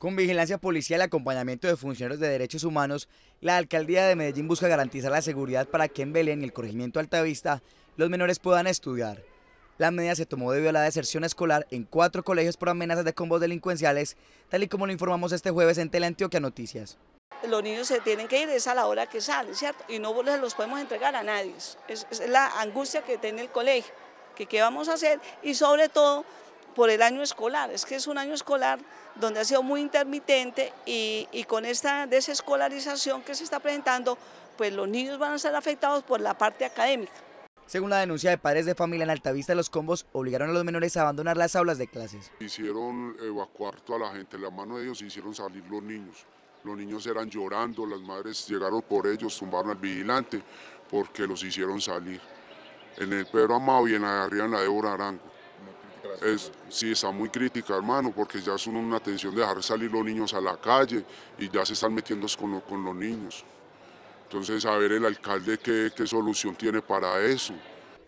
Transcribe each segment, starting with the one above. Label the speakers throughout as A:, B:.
A: Con vigilancia policial y acompañamiento de funcionarios de derechos humanos, la alcaldía de Medellín busca garantizar la seguridad para que en Belén y el corregimiento Altavista los menores puedan estudiar. La medida se tomó debido a la deserción escolar en cuatro colegios por amenazas de combos delincuenciales, tal y como lo informamos este jueves en Teleantioquia Noticias.
B: Los niños se tienen que ir, es a la hora que salen, ¿cierto? Y no los podemos entregar a nadie. Es, es la angustia que tiene el colegio, que qué vamos a hacer y sobre todo por el año escolar. Es que es un año escolar donde ha sido muy intermitente y, con esta desescolarización que se está presentando, pues los niños van
A: a ser afectados por la parte académica. Según la denuncia de padres de familia en Altavista, los combos obligaron a los menores a abandonar las aulas de clases.
C: Hicieron evacuar toda la gente, la mano de ellos hicieron salir los niños. Los niños eran llorando, las madres llegaron por ellos, tumbaron al vigilante porque los hicieron salir. En el Pedro Amado y en la de arriba en la de Arango es, sí está muy crítica, hermano, porque ya es una tensión de dejar salir los niños a la calle y ya se están metiendo con, los niños. Entonces, a ver el alcalde qué solución tiene para eso.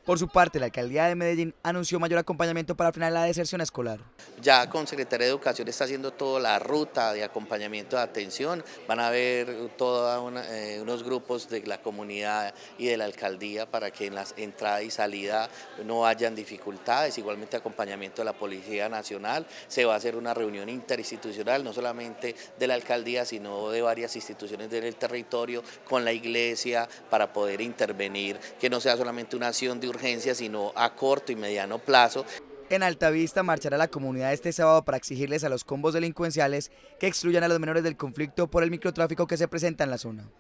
A: Por su parte, la alcaldía de Medellín anunció mayor acompañamiento para frenar la deserción escolar.
D: Ya con Secretaría de Educación está haciendo toda la ruta de acompañamiento de atención. Van a haber todos eh, unos grupos de la comunidad y de la alcaldía para que en las entrada y salida no hayan dificultades. Igualmente acompañamiento de la Policía Nacional. Se va a hacer una reunión interinstitucional, no solamente de la alcaldía, sino de varias instituciones del territorio con la iglesia para poder intervenir, que no sea solamente una acción de urgencia, sino a corto y mediano plazo.
A: En Altavista marchará la comunidad este sábado para exigirles a los combos delincuenciales que excluyan a los menores del conflicto por el microtráfico que se presenta en la zona.